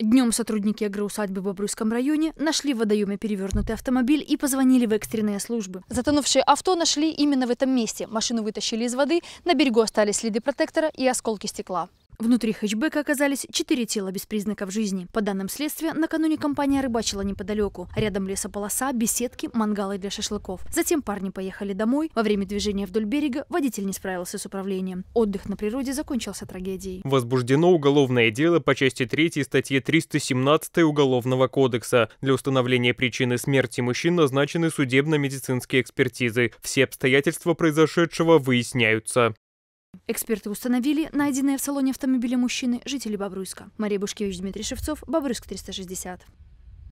Днем сотрудники агроусадьбы в Бобруйском районе нашли в водоеме перевернутый автомобиль и позвонили в экстренные службы. Затонувшее авто нашли именно в этом месте. Машину вытащили из воды, на берегу остались следы протектора и осколки стекла. Внутри хэтчбека оказались четыре тела без признаков жизни. По данным следствия, накануне компания рыбачила неподалеку. Рядом лесополоса, беседки, мангалы для шашлыков. Затем парни поехали домой. Во время движения вдоль берега водитель не справился с управлением. Отдых на природе закончился трагедией. Возбуждено уголовное дело по части 3 статьи 317 Уголовного кодекса. Для установления причины смерти мужчин назначены судебно-медицинские экспертизы. Все обстоятельства произошедшего выясняются. Эксперты установили найденное в салоне автомобиля мужчины, жители Бобруйска. Мария Бушкевич, Дмитрий Шевцов, Бобруйск 360.